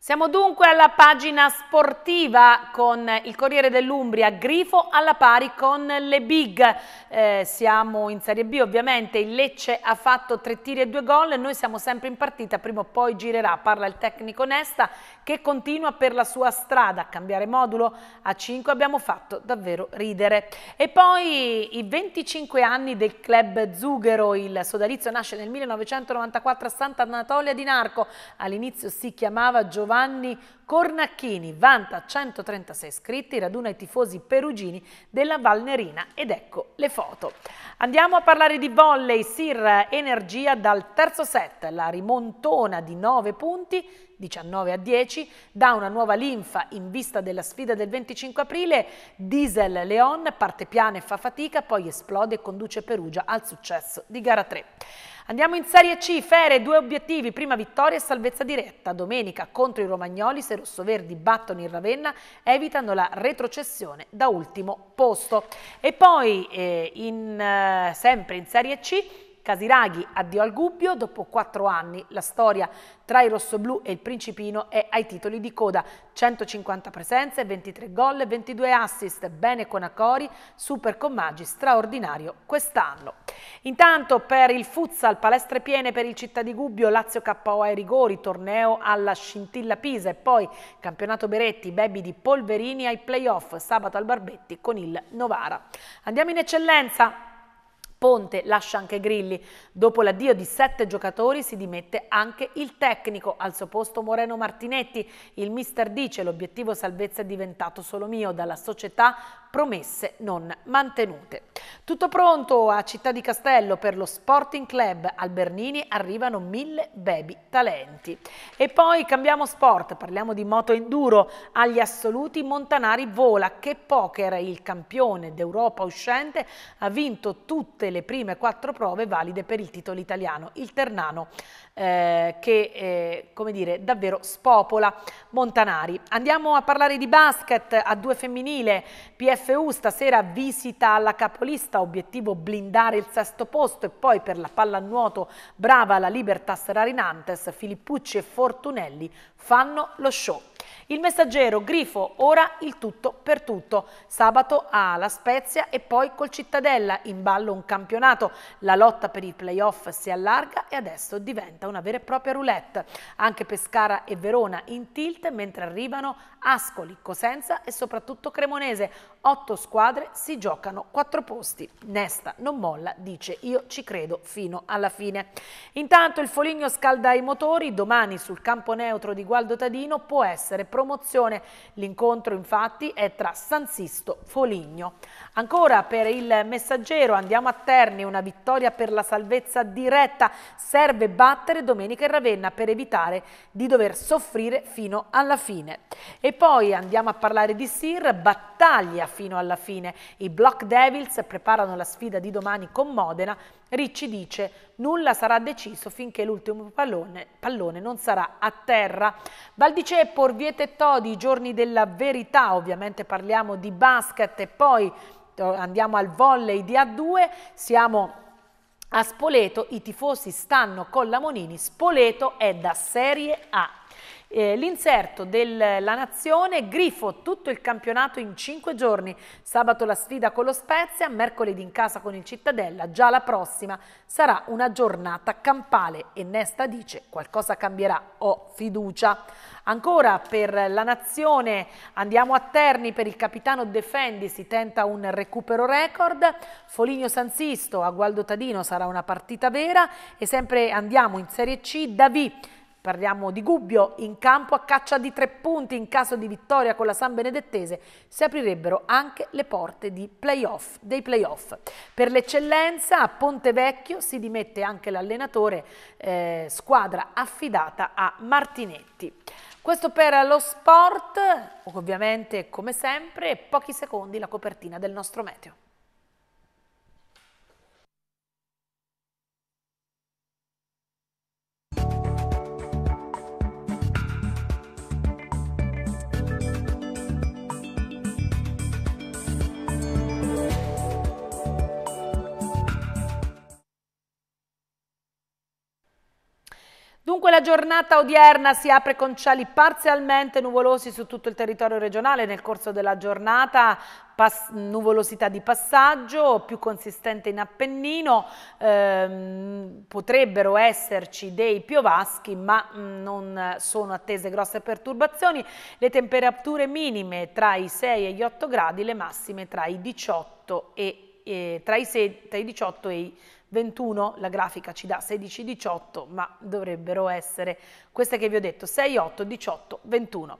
Siamo dunque alla pagina sportiva con il Corriere dell'Umbria, Grifo alla pari con le big. Eh, siamo in Serie B ovviamente, il Lecce ha fatto tre tiri e due gol, noi siamo sempre in partita, prima o poi girerà, parla il tecnico Nesta che continua per la sua strada. cambiare modulo a 5 abbiamo fatto davvero ridere. E poi i 25 anni del club Zughero, il sodalizio nasce nel 1994 a Santa Anatolia di Narco, all'inizio si chiamava Giovanni Giovanni Cornacchini vanta 136 iscritti, raduna i tifosi perugini della Valnerina ed ecco le foto. Andiamo a parlare di volley, Sir Energia dal terzo set, la rimontona di 9 punti, 19 a 10, dà una nuova linfa in vista della sfida del 25 aprile, Diesel Leon parte piano e fa fatica, poi esplode e conduce Perugia al successo di gara 3. Andiamo in Serie C, Fere, due obiettivi, prima vittoria e salvezza diretta. Domenica contro i Romagnoli, se rossoverdi battono il Ravenna, evitano la retrocessione da ultimo posto. E poi eh, in, eh, sempre in Serie C, Casiraghi, addio al Gubbio, dopo quattro anni la storia tra i rossoblù e il Principino è ai titoli di coda, 150 presenze, 23 gol, 22 assist, bene con Conacori, super con Maggi, straordinario quest'anno. Intanto per il futsal, palestre piene per il Città di Gubbio, Lazio KO ai rigori, torneo alla scintilla Pisa e poi campionato Beretti, Bebi di Polverini ai playoff, sabato al Barbetti con il Novara. Andiamo in eccellenza, Ponte lascia anche Grilli. Dopo l'addio di sette giocatori si dimette anche il tecnico. Al suo posto Moreno Martinetti. Il mister dice l'obiettivo salvezza è diventato solo mio dalla società promesse non mantenute. Tutto pronto a Città di Castello per lo Sporting Club. Al Bernini arrivano mille baby talenti. E poi cambiamo sport, parliamo di moto enduro. Agli assoluti Montanari vola. Che poker, il campione d'Europa uscente, ha vinto tutte le prime quattro prove valide per il titolo italiano, il Ternano eh, che eh, come dire, davvero spopola Montanari. Andiamo a parlare di basket a due femminile, PFU stasera visita alla capolista, obiettivo blindare il sesto posto e poi per la pallanuoto brava la Libertas Rarinantes, Filippucci e Fortunelli fanno lo show. Il messaggero Grifo, ora il tutto per tutto. Sabato a La Spezia e poi col Cittadella in ballo un campionato campionato. La lotta per i playoff si allarga e adesso diventa una vera e propria roulette. Anche Pescara e Verona in tilt mentre arrivano Ascoli, Cosenza e soprattutto Cremonese. Otto squadre si giocano quattro posti. Nesta non molla, dice io ci credo fino alla fine. Intanto il Foligno scalda i motori, domani sul campo neutro di Gualdo Tadino può essere promozione. L'incontro infatti è tra San Sisto e Foligno. Ancora per il messaggero andiamo a Terni, una vittoria per la salvezza diretta. Serve battere domenica in Ravenna per evitare di dover soffrire fino alla fine. E poi andiamo a parlare di Sir, battaglia fino alla fine. I Block Devils preparano la sfida di domani con Modena. Ricci dice nulla sarà deciso finché l'ultimo pallone, pallone, non sarà a terra. Valdice, Orvieto e Todi, i giorni della verità, ovviamente parliamo di basket e poi andiamo al volley di A2, siamo a Spoleto, i tifosi stanno con la Monini, Spoleto è da Serie A. Eh, L'inserto della Nazione, Grifo tutto il campionato in 5 giorni, sabato la sfida con lo Spezia, mercoledì in casa con il Cittadella, già la prossima sarà una giornata campale e Nesta dice qualcosa cambierà, ho fiducia. Ancora per la Nazione andiamo a Terni per il capitano Defendi, si tenta un recupero record, Foligno Sansisto a Gualdo Tadino sarà una partita vera e sempre andiamo in Serie C, Davì Parliamo di Gubbio, in campo a caccia di tre punti in caso di vittoria con la San Benedettese si aprirebbero anche le porte playoff, dei playoff. Per l'eccellenza a Pontevecchio si dimette anche l'allenatore, eh, squadra affidata a Martinetti. Questo per lo sport, ovviamente come sempre, pochi secondi la copertina del nostro meteo. Dunque la giornata odierna si apre con cieli parzialmente nuvolosi su tutto il territorio regionale nel corso della giornata, nuvolosità di passaggio più consistente in Appennino, ehm, potrebbero esserci dei piovaschi ma mm, non sono attese grosse perturbazioni, le temperature minime tra i 6 e gli 8 gradi, le massime tra i 18 e, eh, tra, i 6, tra i 18 e i 18. 21, la grafica ci dà 16, 18, ma dovrebbero essere queste che vi ho detto, 6, 8, 18, 21.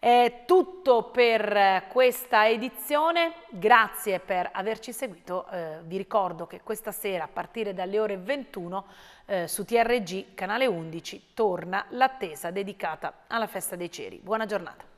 È tutto per eh, questa edizione, grazie per averci seguito, eh, vi ricordo che questa sera a partire dalle ore 21 eh, su TRG canale 11 torna l'attesa dedicata alla festa dei ceri. Buona giornata.